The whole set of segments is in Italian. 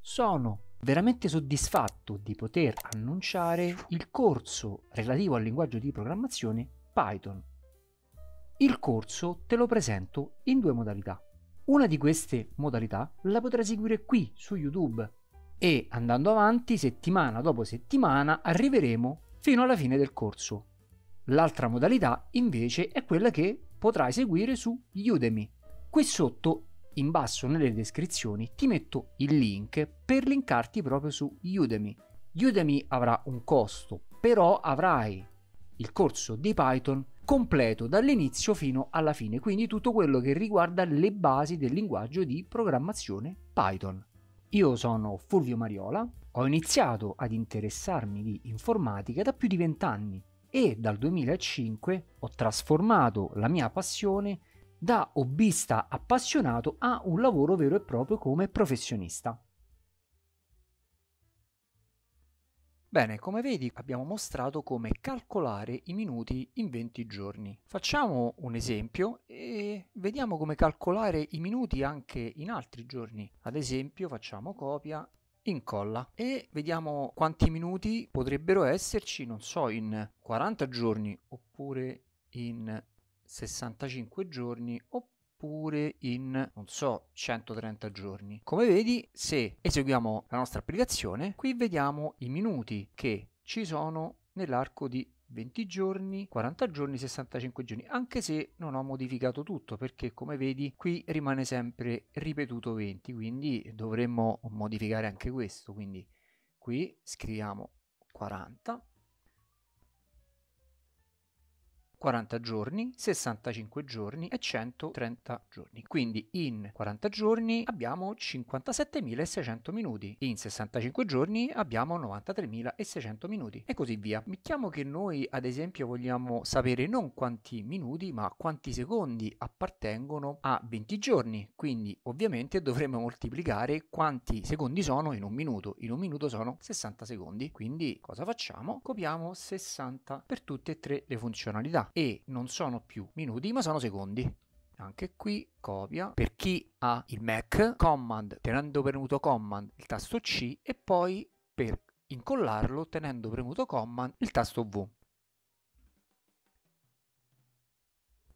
sono veramente soddisfatto di poter annunciare il corso relativo al linguaggio di programmazione Python. Il corso te lo presento in due modalità. Una di queste modalità la potrai seguire qui su YouTube e andando avanti settimana dopo settimana arriveremo fino alla fine del corso. L'altra modalità invece è quella che potrai seguire su Udemy. Qui sotto in basso nelle descrizioni ti metto il link per linkarti proprio su Udemy. Udemy avrà un costo, però avrai il corso di Python completo dall'inizio fino alla fine, quindi tutto quello che riguarda le basi del linguaggio di programmazione Python. Io sono Fulvio Mariola, ho iniziato ad interessarmi di informatica da più di vent'anni e dal 2005 ho trasformato la mia passione in da hobbista appassionato a un lavoro vero e proprio come professionista. Bene, come vedi abbiamo mostrato come calcolare i minuti in 20 giorni. Facciamo un esempio e vediamo come calcolare i minuti anche in altri giorni. Ad esempio facciamo copia, incolla e vediamo quanti minuti potrebbero esserci, non so, in 40 giorni oppure in 65 giorni oppure in, non so, 130 giorni. Come vedi, se eseguiamo la nostra applicazione, qui vediamo i minuti che ci sono nell'arco di 20 giorni, 40 giorni, 65 giorni, anche se non ho modificato tutto perché come vedi qui rimane sempre ripetuto 20, quindi dovremmo modificare anche questo, quindi qui scriviamo 40 40 giorni, 65 giorni e 130 giorni. Quindi in 40 giorni abbiamo 57.600 minuti, in 65 giorni abbiamo 93.600 minuti e così via. Mettiamo che noi ad esempio vogliamo sapere non quanti minuti ma quanti secondi appartengono a 20 giorni, quindi ovviamente dovremmo moltiplicare quanti secondi sono in un minuto. In un minuto sono 60 secondi, quindi cosa facciamo? Copiamo 60 per tutte e tre le funzionalità e non sono più minuti ma sono secondi. Anche qui copia per chi ha il Mac, command tenendo premuto command il tasto C e poi per incollarlo tenendo premuto command il tasto V.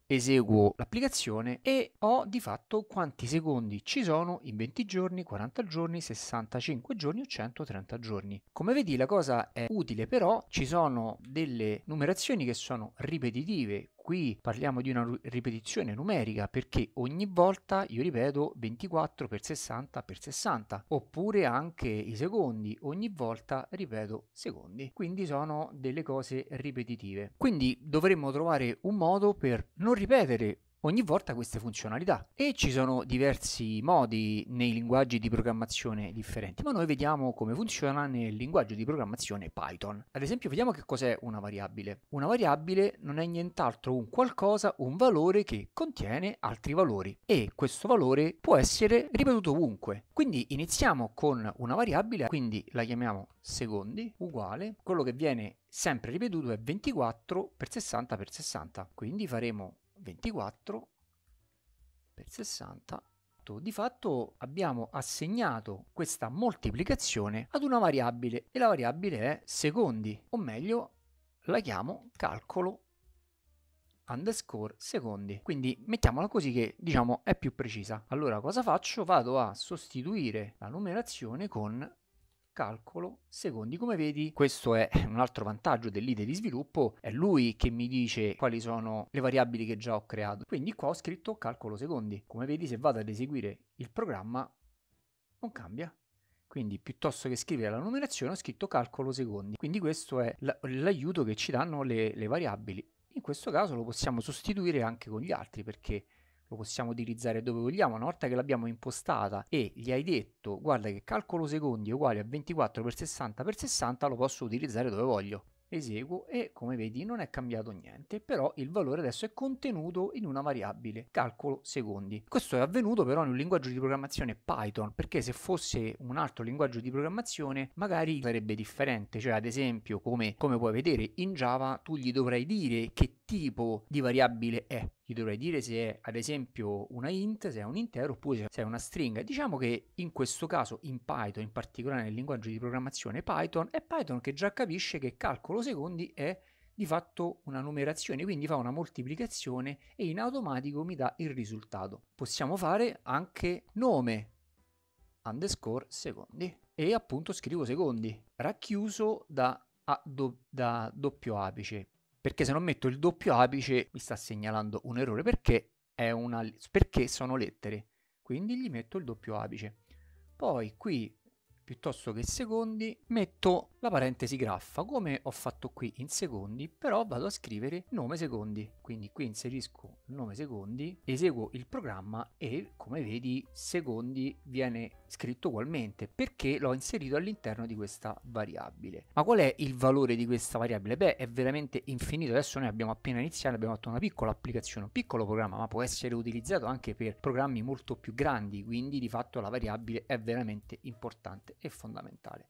eseguo l'applicazione e ho di fatto quanti secondi ci sono in 20 giorni, 40 giorni, 65 giorni o 130 giorni. Come vedi la cosa è utile però ci sono delle numerazioni che sono ripetitive, qui parliamo di una ripetizione numerica perché ogni volta io ripeto 24 per 60 per 60 oppure anche i secondi, ogni volta ripeto secondi, quindi sono delle cose ripetitive. Quindi dovremmo trovare un modo per non ripetere ogni volta queste funzionalità e ci sono diversi modi nei linguaggi di programmazione differenti, ma noi vediamo come funziona nel linguaggio di programmazione Python. Ad esempio vediamo che cos'è una variabile. Una variabile non è nient'altro un qualcosa, un valore che contiene altri valori e questo valore può essere ripetuto ovunque. Quindi iniziamo con una variabile, quindi la chiamiamo secondi uguale, quello che viene sempre ripetuto è 24 per 60 per 60 quindi faremo 24 per 60 di fatto abbiamo assegnato questa moltiplicazione ad una variabile e la variabile è secondi, o meglio la chiamo calcolo underscore secondi. Quindi mettiamola così che diciamo è più precisa. Allora cosa faccio? Vado a sostituire la numerazione con calcolo secondi. Come vedi, questo è un altro vantaggio dell'IDE di sviluppo, è lui che mi dice quali sono le variabili che già ho creato. Quindi qua ho scritto calcolo secondi. Come vedi, se vado ad eseguire il programma, non cambia. Quindi piuttosto che scrivere la numerazione ho scritto calcolo secondi. Quindi questo è l'aiuto che ci danno le, le variabili. In questo caso lo possiamo sostituire anche con gli altri perché lo possiamo utilizzare dove vogliamo, una volta che l'abbiamo impostata e gli hai detto guarda che calcolo secondi è uguale a 24x60x60 lo posso utilizzare dove voglio. Eseguo e come vedi non è cambiato niente, però il valore adesso è contenuto in una variabile calcolo secondi. Questo è avvenuto però in un linguaggio di programmazione Python, perché se fosse un altro linguaggio di programmazione magari sarebbe differente, cioè ad esempio come, come puoi vedere in Java tu gli dovrai dire che tipo di variabile è. Gli dovrei dire se è ad esempio una int, se è un intero oppure se è una stringa. Diciamo che in questo caso in Python, in particolare nel linguaggio di programmazione Python, è Python che già capisce che calcolo secondi è di fatto una numerazione, quindi fa una moltiplicazione e in automatico mi dà il risultato. Possiamo fare anche nome underscore secondi e appunto scrivo secondi racchiuso da, do, da doppio apice perché se non metto il doppio apice mi sta segnalando un errore perché, una, perché sono lettere, quindi gli metto il doppio apice. Poi qui, piuttosto che secondi, metto la parentesi graffa come ho fatto qui in secondi però vado a scrivere nome secondi quindi qui inserisco nome secondi eseguo il programma e come vedi secondi viene scritto ugualmente perché l'ho inserito all'interno di questa variabile ma qual è il valore di questa variabile? beh è veramente infinito adesso noi abbiamo appena iniziato abbiamo fatto una piccola applicazione un piccolo programma ma può essere utilizzato anche per programmi molto più grandi quindi di fatto la variabile è veramente importante e fondamentale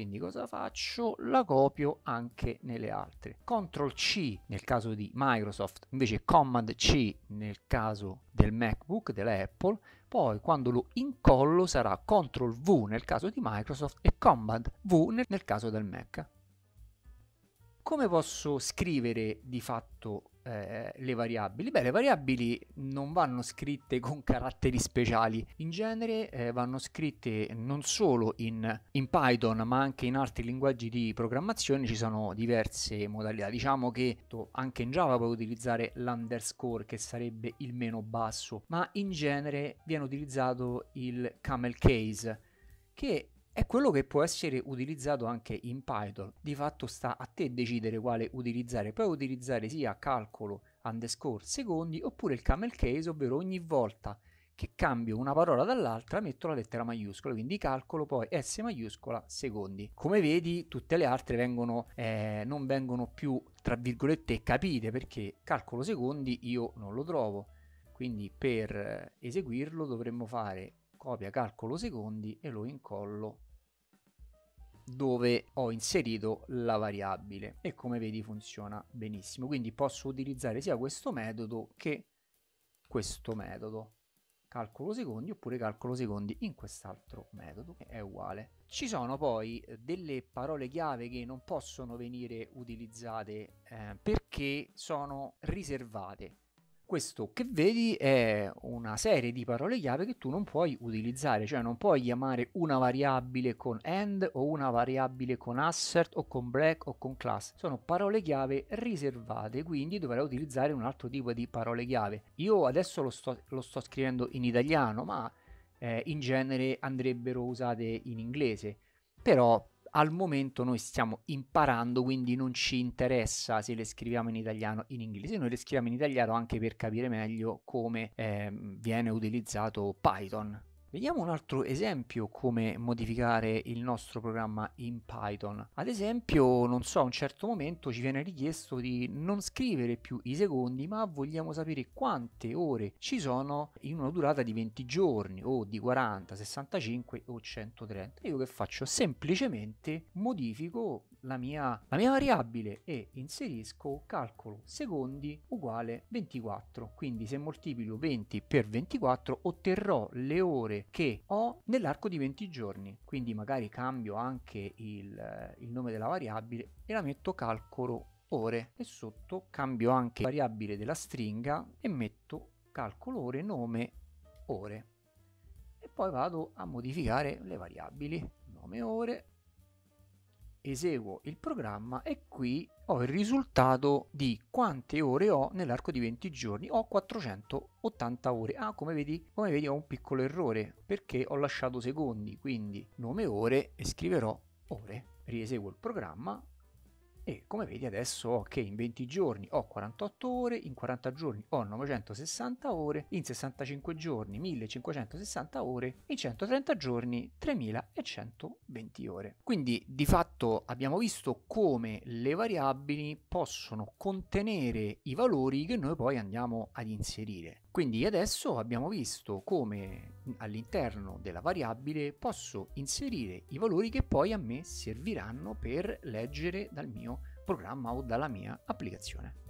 quindi cosa faccio? La copio anche nelle altre. Ctrl C nel caso di Microsoft, invece Command C nel caso del MacBook, della Apple. Poi quando lo incollo sarà Ctrl V nel caso di Microsoft e Command V nel, nel caso del Mac. Come posso scrivere di fatto eh, le variabili? Beh, le variabili non vanno scritte con caratteri speciali, in genere eh, vanno scritte non solo in, in, Python ma anche in altri linguaggi di programmazione, ci sono diverse modalità, diciamo che anche in Java puoi utilizzare l'underscore che sarebbe il meno basso, ma in genere viene utilizzato il camel case che è quello che può essere utilizzato anche in Python. Di fatto sta a te decidere quale utilizzare. Puoi utilizzare sia calcolo underscore secondi oppure il camel case, ovvero ogni volta che cambio una parola dall'altra metto la lettera maiuscola, quindi calcolo poi S maiuscola secondi. Come vedi tutte le altre vengono, eh, non vengono più, tra virgolette, capite perché calcolo secondi io non lo trovo. Quindi per eh, eseguirlo dovremmo fare copia calcolo secondi e lo incollo dove ho inserito la variabile e come vedi funziona benissimo quindi posso utilizzare sia questo metodo che questo metodo calcolo secondi oppure calcolo secondi in quest'altro metodo che è uguale ci sono poi eh, delle parole chiave che non possono venire utilizzate eh, perché sono riservate questo che vedi è una serie di parole chiave che tu non puoi utilizzare, cioè non puoi chiamare una variabile con AND o una variabile con assert o con black o con class, sono parole chiave riservate, quindi dovrai utilizzare un altro tipo di parole chiave. Io adesso lo sto, lo sto scrivendo in italiano, ma eh, in genere andrebbero usate in inglese, però al momento noi stiamo imparando, quindi non ci interessa se le scriviamo in italiano o in inglese, noi le scriviamo in italiano anche per capire meglio come eh, viene utilizzato Python Vediamo un altro esempio come modificare il nostro programma in Python. Ad esempio, non so, a un certo momento ci viene richiesto di non scrivere più i secondi, ma vogliamo sapere quante ore ci sono in una durata di 20 giorni o di 40, 65 o 130. Io che faccio? Semplicemente modifico la mia, la mia variabile e inserisco calcolo secondi uguale 24. Quindi se moltiplico 20 per 24 otterrò le ore che ho nell'arco di 20 giorni. Quindi magari cambio anche il, il nome della variabile e la metto calcolo ore e sotto cambio anche variabile della stringa e metto calcolo ore nome ore e poi vado a modificare le variabili nome ore eseguo il programma e qui ho il risultato di quante ore ho nell'arco di 20 giorni. Ho 480 ore. Ah, come vedi, come vedi ho un piccolo errore perché ho lasciato secondi, quindi nome ore e scriverò ore. Rieseguo il programma e come vedi adesso ho che in 20 giorni ho 48 ore, in 40 giorni ho 960 ore, in 65 giorni 1560 ore, in 130 giorni 3120 ore. Quindi di fatto abbiamo visto come le variabili possono contenere i valori che noi poi andiamo ad inserire. Quindi adesso abbiamo visto come all'interno della variabile posso inserire i valori che poi a me serviranno per leggere dal mio programma o dalla mia applicazione.